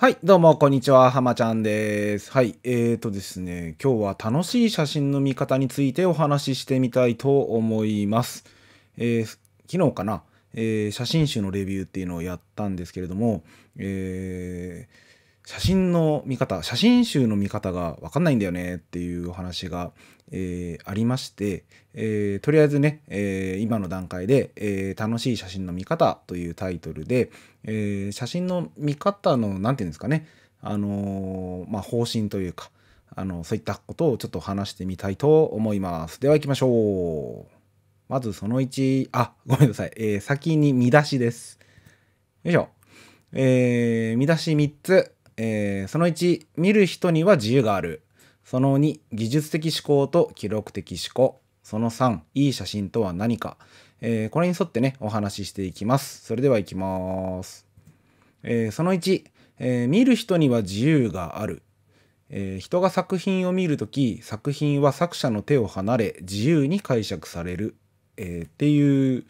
はい、どうも、こんにちは。はまちゃんです。はい、えーとですね、今日は楽しい写真の見方についてお話ししてみたいと思います。えー、昨日かな、えー、写真集のレビューっていうのをやったんですけれども、えー写真の見方写真集の見方が分かんないんだよねっていうお話が、えー、ありまして、えー、とりあえずね、えー、今の段階で、え楽しい写真の見方」というタイトルで、え写真の見方の何て言うんですかね、あのまあ、方針というかあのそういったことをちょっと話してみたいと思います。では行きましょう。まずその1、あ、ごめんなさい。え先に見出しです。よいしょ。え見出し3つ。えー、その1見る人には自由があるその2技術的思考と記録的思考その3いい写真とは何か、えー、これに沿ってねお話ししていきますそれではいきます、えー、その1、え見る人には自由がある、え人が作品を見るとき作品は作者の手を離れ自由に解釈される、えっていう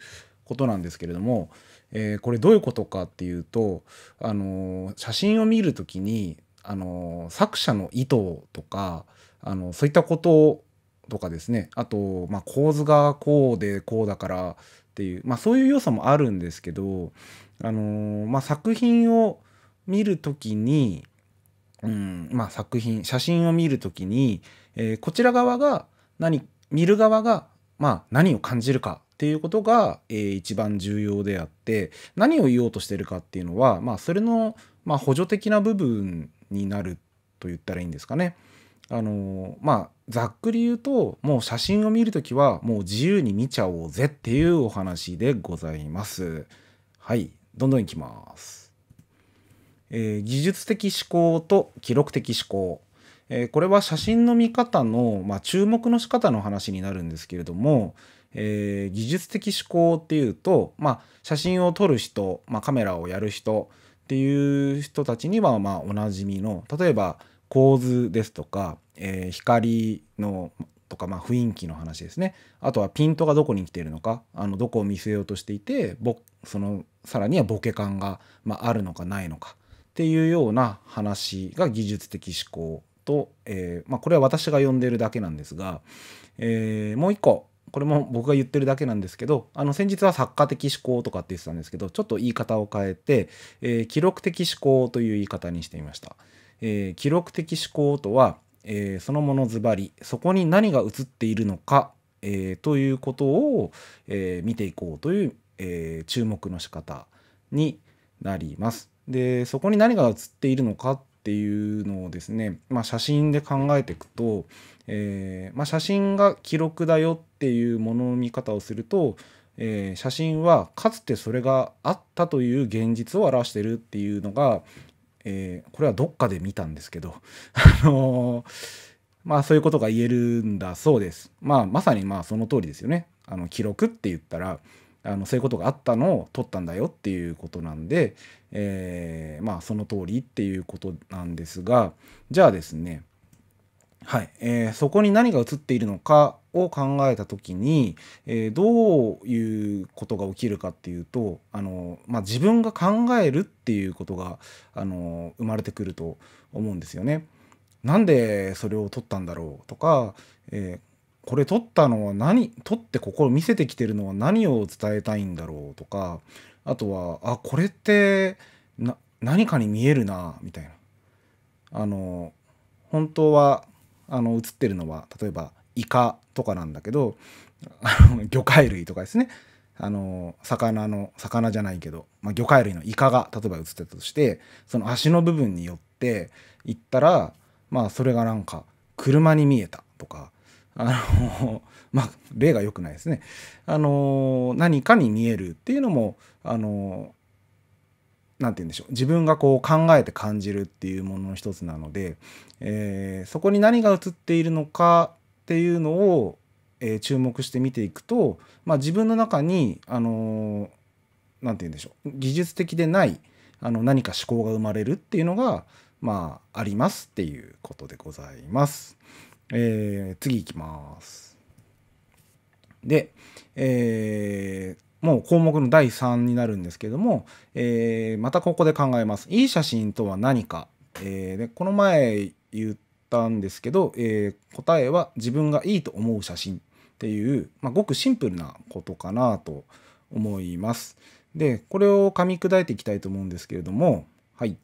ことなんですけれども、えー、これどういうことかっていうと、あの写真を見る時に、あの作者の意図とか、あのそういったこととかですねあと、まあ、構図がこうでこうだからっていう、まあ、そういう要素もあるんですけど、あのまあ、作品を見る時に、うんまあ、作品写真を見る時に、えー、こちら側が何見る側が、まあ、何を感じるかっていうことが、えー、一番重要であって何を言おうとしてるかっていうのは、まあ、それの、まあ、補助的な部分になると言ったらいいんですかね。あのまあざっくり言うともう写真を見るときはもう自由に見ちゃおうぜっていうお話でございます。はいどんどんいきます。えー、技術的思考と記録的思考。えこれは写真の見方の、まあ、注目の仕方の話になるんですけれども、えー、技術的思考っていうと、まあ、写真を撮る人、まあ、カメラをやる人っていう人たちにはまあおなじみの例えば構図ですとか、えー、光のとか、まあ、雰囲気の話ですねあとはピントがどこに来ているのかあのどこを見据えようとしていてぼそのさらにはボケ感が、まあ、あるのかないのかっていうような話が技術的思考と、えーまあ、これは私が呼んでるだけなんですが、えー、もう一個これも僕が言ってるだけなんですけどあの先日は作家的思考とかって言ってたんですけどちょっと言い方を変えて、えー、記録的思考という言い方にしてみました。えー、記録的思考とは、えー、そのものズバリそこに何が映っているのか、えー、ということを、え見ていこうという、え注目の仕方になります。でそこに何が映っているのかっっていうのをですね、まあ、写真で考えていくと、えー、まあ、写真が記録だよっていうものの見方をすると、えー、写真はかつてそれがあったという現実を表してるっていうのが、えー、これはどっかで見たんですけど あのまあそういうことが言えるんだそうです。まあまさにまあその通りですよね。あの記録って言ったらあのそういうことがあったのを取ったんだよっていうことなんで、えー、まあその通りっていうことなんですがじゃあですねはいえー、そこに何が映っているのかを考えた時に、えー、どういうことが起きるかっていうとあの、まあ、自分が考えるっていうことがあの生まれてくると思うんですよね。なんでそれを取ったんだろうとか、えーこれ撮ったのは何撮ってここを見せてきてるのは何を伝えたいんだろうとかあとはあこれって何かに見えるなみたいなあの本当はあの映ってるのは例えばイカとかなんだけど 魚介類とかですねあの魚の魚じゃないけど、まあ、魚介類のイカが例えば映ってたとしてその足の部分によって行ったらまあそれがなんか車に見えたとかあの まあ、例が良くないですねあの何かに見えるっていうのもあの何て言うんでしょう自分がこう考えて感じるっていうものの一つなので、えー、そこに何が映っているのかっていうのを、えー、注目して見ていくと、まあ、自分の中にあの何て言うんでしょう技術的でないあの何か思考が生まれるっていうのがまあありますっていうことでございます。えー、次いきます。で、えー、もう項目の第3になるんですけども、えー、またここで考えます。いい写真とは何か。えー、でこの前言ったんですけど、えー、答えは自分がいいと思う写真っていう、まあ、ごくシンプルなことかなと思います。で、これを噛み砕いていきたいと思うんですけれども、はい。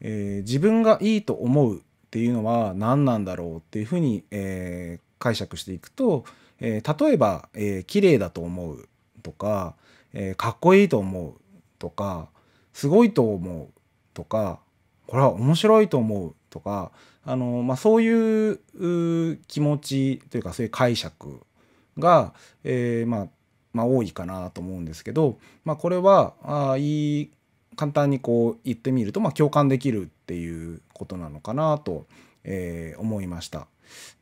えー、自分がいいと思うっていうのは何なんだろうっていうふうに、えー、解釈していくと、えー、例えば、えー、綺麗だと思うとか、えー、かっこいいと思うとかすごいと思うとかこれは面白いと思うとかあの、まあ、そういう気持ちというかそういう解釈が、えーまあまあ、多いかなと思うんですけど、まあ、これはあいい簡単にこう言ってみると、まあ、共感できるっていうことなのかなと、えー、思いました。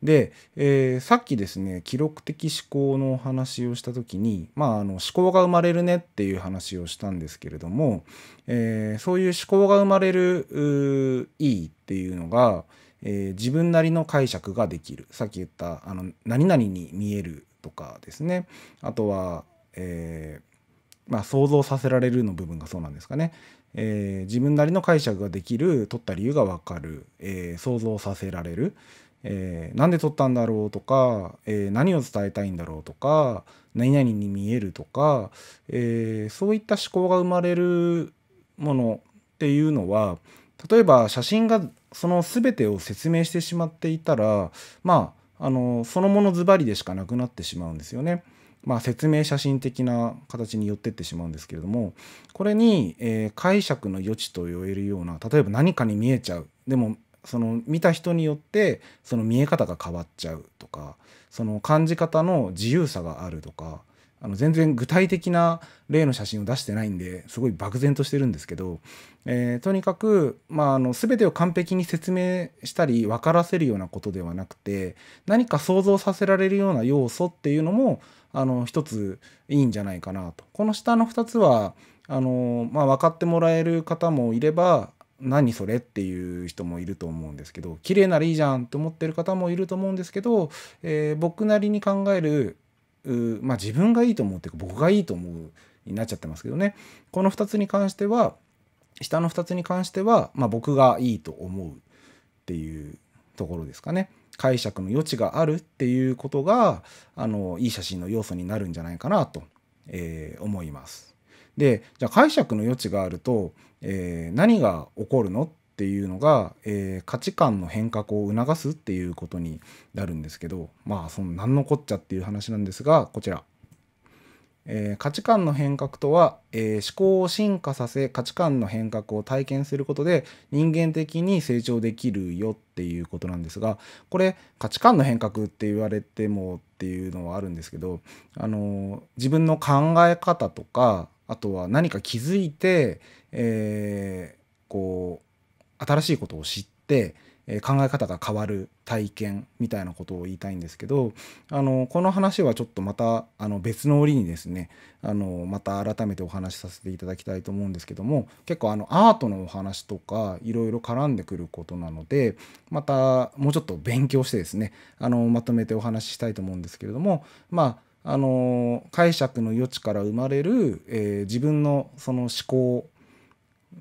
で、えー、さっきですね記録的思考のお話をした時に、まあ、あの思考が生まれるねっていう話をしたんですけれども、えー、そういう思考が生まれるいいっていうのが、えー、自分なりの解釈ができるさっき言ったあの何々に見えるとかですねあとは、えーまあ、想像させられるの部分がそうなんですかね、えー、自分なりの解釈ができる取った理由が分かる、えー、想像させられる、えー、で取ったんだろうとか、えー、何を伝えたいんだろうとか何々に見えるとか、えー、そういった思考が生まれるものっていうのは例えば写真がその全てを説明してしまっていたらまああのそのものズバリでしかなくなってしまうんですよね。まあ、説明写真的な形に寄ってってしまうんですけれどもこれに、え解釈の余地と言えるような例えば何かに見えちゃうでもその見た人によってその見え方が変わっちゃうとかその感じ方の自由さがあるとかあの全然具体的な例の写真を出してないんですごい漠然としてるんですけど、えー、とにかく、まあ、あの全てを完璧に説明したり分からせるようなことではなくて何か想像させられるような要素っていうのもあの1ついいんじゃないかなとこの下の2つはあの、まあ、分かってもらえる方もいれば何それっていう人もいると思うんですけど綺麗ならいいじゃんって思ってる方もいると思うんですけど、えー、僕なりに考えるまあ自分がいいと思うっていうか僕がいいと思うになっちゃってますけどねこの2つに関しては下の2つに関しては、まあ、僕がいいと思うっていうところですかね。解釈の余地があるっていうことがあのいい写真の要素になるんじゃないかなと、えー、思います。でじゃあ解釈の余地があると、えー、何が起こるのっていうのが、えー、価値観の変革を促すっていうことになるんですけどまあその何のこっちゃっていう話なんですがこちら。えー、価値観の変革とは、えー、思考を進化させ価値観の変革を体験することで人間的に成長できるよっていうことなんですがこれ価値観の変革って言われてもっていうのはあるんですけど、あのー、自分の考え方とかあとは何か気づいて、えこう新しいことを知ってえ考え方が変わる体験みたいなことを言いたいんですけどあのこの話はちょっとまたあの別の折にですねあのまた改めてお話しさせていただきたいと思うんですけども結構あのアートのお話とかいろいろ絡んでくることなのでまたもうちょっと勉強してですねあのまとめてお話ししたいと思うんですけれどもまああの解釈の余地から生まれる、えー、自分のその思考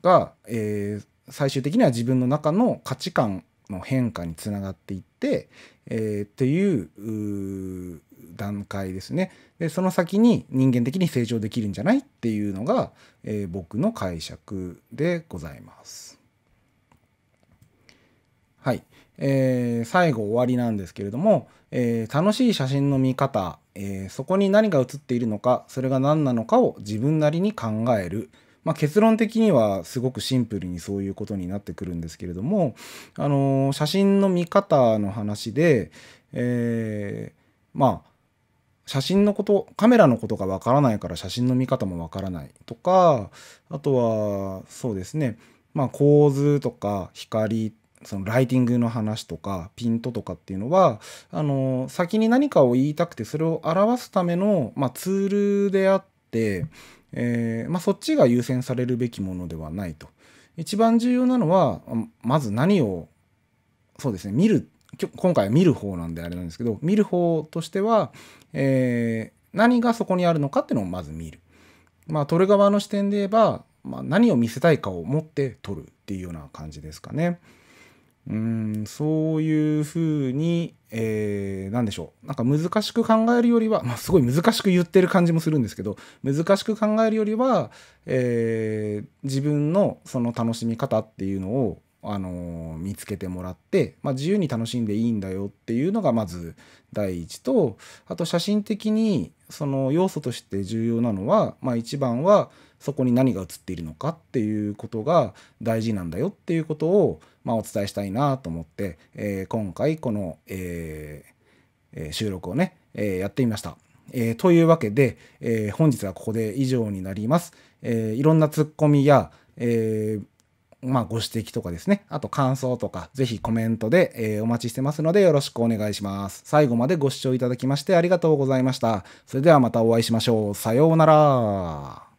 が、えー、最終的には自分の中の価値観の変化につながっていって、えー、っていう段階ですねでその先に人間的に成長できるんじゃないっていうのが、えー、僕の解釈でございます。はい、えー、最後終わりなんですけれども、えー、楽しい写真の見方、えー、そこに何が写っているのかそれが何なのかを自分なりに考える。まあ、結論的にはすごくシンプルにそういうことになってくるんですけれども、あのー、写真の見方の話で、えー、まあ写真のことカメラのことがわからないから写真の見方もわからないとかあとはそうですね、まあ、構図とか光そのライティングの話とかピントとかっていうのはあの先に何かを言いたくてそれを表すための、まあ、ツールであって。えー、まあ、そっちが優先されるべきものではないと。一番重要なのはまず何をそうですね見る今回は見る方なんであれなんですけど見る方としては、えー、何がそこにあるのかっていうのをまず見る。まあ、撮る側の視点で言えば、まあ、何を見せたいかを持って撮るっていうような感じですかね。うんそういうふうに、えー、何でしょうなんか難しく考えるよりは、まあ、すごい難しく言ってる感じもするんですけど難しく考えるよりは、えー、自分のその楽しみ方っていうのを、あのー、見つけてもらって、まあ、自由に楽しんでいいんだよっていうのがまず第一とあと写真的にその要素として重要なのは、まあ、一番はそこに何が映っているのかっていうことが大事なんだよっていうことを、まあ、お伝えしたいなと思って、えー、今回この、えー、収録をね、えー、やってみました。えー、というわけで、えー、本日はここで以上になります。えー、いろんなツッコミや、えーまあ、ご指摘とかですね、あと感想とか、ぜひコメントで、えー、お待ちしてますのでよろしくお願いします。最後までご視聴いただきましてありがとうございました。それではまたお会いしましょう。さようなら。